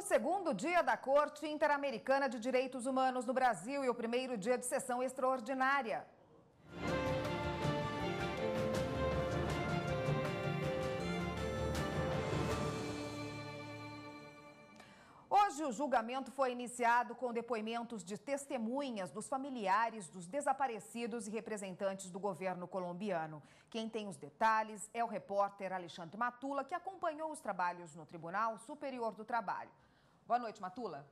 O segundo dia da Corte Interamericana de Direitos Humanos no Brasil e o primeiro dia de sessão extraordinária. Hoje, o julgamento foi iniciado com depoimentos de testemunhas dos familiares dos desaparecidos e representantes do governo colombiano. Quem tem os detalhes é o repórter Alexandre Matula, que acompanhou os trabalhos no Tribunal Superior do Trabalho. Boa noite, Matula.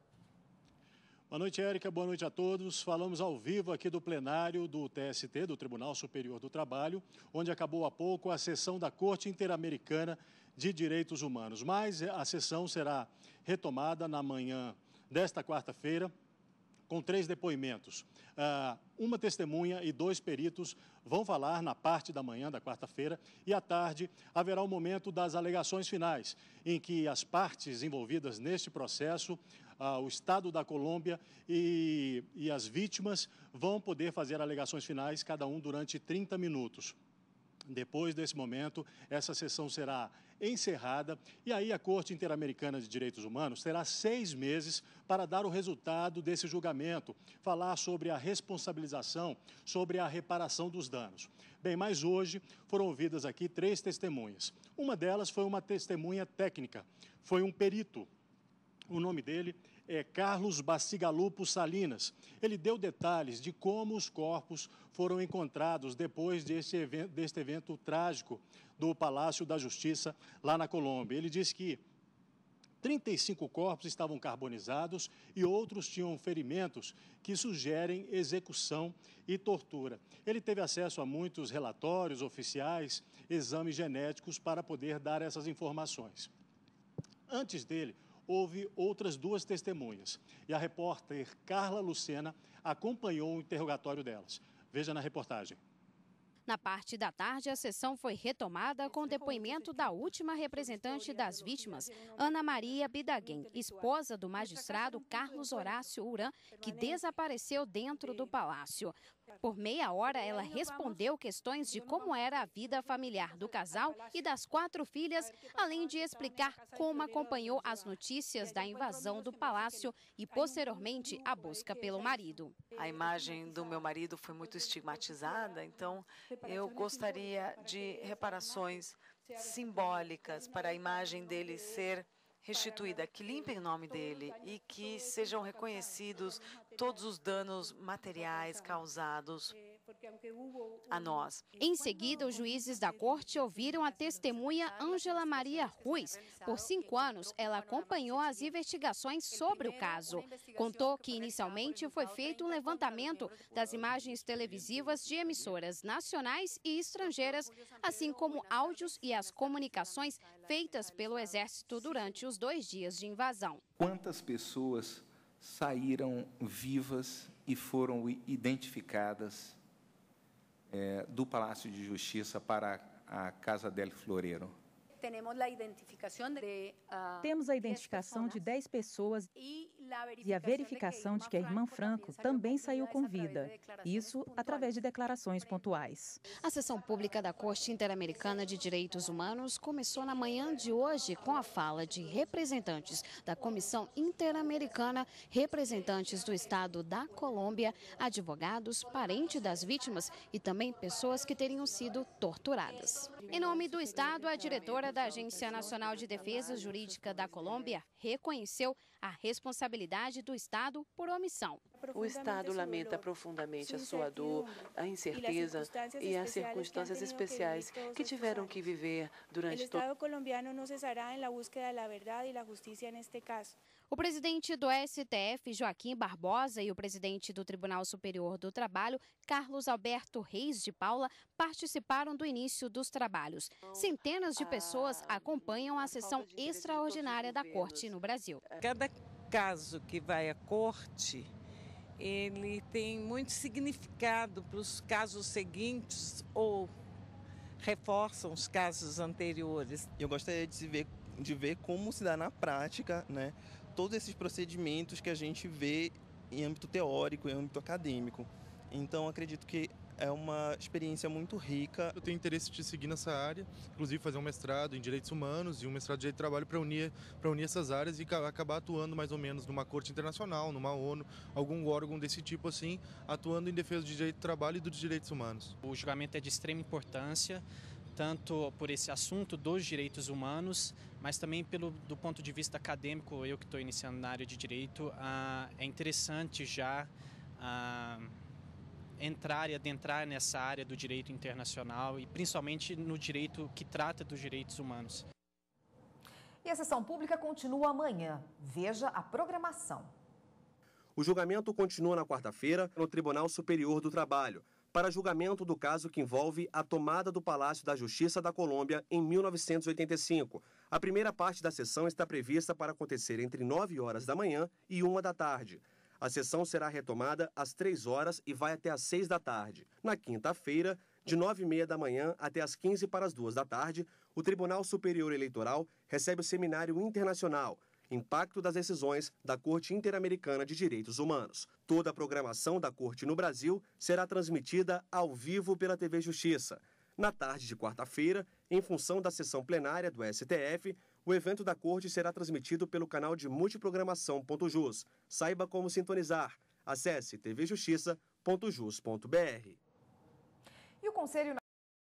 Boa noite, Érica. Boa noite a todos. Falamos ao vivo aqui do plenário do TST, do Tribunal Superior do Trabalho, onde acabou há pouco a sessão da Corte Interamericana de Direitos Humanos. Mas a sessão será retomada na manhã desta quarta-feira, com três depoimentos. Uh, uma testemunha e dois peritos vão falar na parte da manhã da quarta-feira e à tarde haverá o momento das alegações finais, em que as partes envolvidas neste processo, ah, o Estado da Colômbia e, e as vítimas vão poder fazer alegações finais, cada um durante 30 minutos. Depois desse momento, essa sessão será encerrada e aí a Corte Interamericana de Direitos Humanos terá seis meses para dar o resultado desse julgamento, falar sobre a responsabilização, sobre a reparação dos danos. Bem, mas hoje foram ouvidas aqui três testemunhas. Uma delas foi uma testemunha técnica, foi um perito o nome dele é Carlos Bacigalupo Salinas. Ele deu detalhes de como os corpos foram encontrados depois deste evento, deste evento trágico do Palácio da Justiça lá na Colômbia. Ele diz que 35 corpos estavam carbonizados e outros tinham ferimentos que sugerem execução e tortura. Ele teve acesso a muitos relatórios oficiais, exames genéticos para poder dar essas informações. Antes dele, houve outras duas testemunhas. E a repórter Carla Lucena acompanhou o interrogatório delas. Veja na reportagem. Na parte da tarde, a sessão foi retomada com o depoimento da última representante das vítimas, Ana Maria Bidaguem, esposa do magistrado Carlos Horácio Uran, que desapareceu dentro do palácio. Por meia hora, ela respondeu questões de como era a vida familiar do casal e das assim, quatro filhas, além de explicar como acompanhou as notícias da invasão do assim, palácio e, posteriormente, a busca pelo marido. A imagem do meu marido foi muito estigmatizada, então eu gostaria de reparações simbólicas para a imagem dele ser restituída, que limpe o nome dele e que sejam reconhecidos todos os danos materiais causados a nós. Em seguida, os juízes da corte ouviram a testemunha Ângela Maria Ruiz. Por cinco anos, ela acompanhou as investigações sobre o caso. Contou que inicialmente foi feito um levantamento das imagens televisivas de emissoras nacionais e estrangeiras, assim como áudios e as comunicações feitas pelo Exército durante os dois dias de invasão. Quantas pessoas saíram vivas e foram identificadas é, do Palácio de Justiça para a Casa del Floreiro. Ah, Temos a identificação de 10 pessoas e e a verificação de que a irmã Franco também saiu com vida, isso através de declarações pontuais. A sessão pública da Corte Interamericana de Direitos Humanos começou na manhã de hoje com a fala de representantes da Comissão Interamericana, representantes do Estado da Colômbia, advogados, parentes das vítimas e também pessoas que teriam sido torturadas. Em nome do Estado, a diretora da Agência Nacional de Defesa Jurídica da Colômbia reconheceu a responsabilidade responsabilidade do Estado por omissão. O Estado lamenta profundamente a sua dor, a incerteza e as circunstâncias especiais que tiveram que viver durante todo o presidente do STF, Joaquim Barbosa, e o presidente do Tribunal Superior do Trabalho, Carlos Alberto Reis de Paula, participaram do início dos trabalhos. Centenas de ah, pessoas acompanham a sessão extraordinária da Corte no Brasil. Cada caso que vai à corte, ele tem muito significado para os casos seguintes ou reforçam os casos anteriores. Eu gostaria de ver, de ver como se dá na prática, né, todos esses procedimentos que a gente vê em âmbito teórico, em âmbito acadêmico. Então acredito que é uma experiência muito rica. Eu tenho interesse de seguir nessa área, inclusive fazer um mestrado em direitos humanos e um mestrado de direito de trabalho para unir para unir essas áreas e acabar atuando mais ou menos numa corte internacional, numa ONU, algum órgão desse tipo assim, atuando em defesa do direito de trabalho e dos direitos humanos. O julgamento é de extrema importância tanto por esse assunto dos direitos humanos, mas também pelo do ponto de vista acadêmico, eu que estou iniciando na área de direito, ah, é interessante já ah, entrar e adentrar nessa área do direito internacional e principalmente no direito que trata dos direitos humanos. E a sessão pública continua amanhã. Veja a programação. O julgamento continua na quarta-feira no Tribunal Superior do Trabalho para julgamento do caso que envolve a tomada do Palácio da Justiça da Colômbia em 1985. A primeira parte da sessão está prevista para acontecer entre 9 horas da manhã e 1 da tarde. A sessão será retomada às 3 horas e vai até às 6 da tarde. Na quinta-feira, de 9 e meia da manhã até às 15 para as 2 da tarde, o Tribunal Superior Eleitoral recebe o Seminário Internacional Impacto das Decisões da Corte Interamericana de Direitos Humanos. Toda a programação da Corte no Brasil será transmitida ao vivo pela TV Justiça. Na tarde de quarta-feira, em função da sessão plenária do STF, o evento da Corte será transmitido pelo canal de multiprogramação.jus. Saiba como sintonizar. Acesse tvjustiça.jus.br. E o Conselho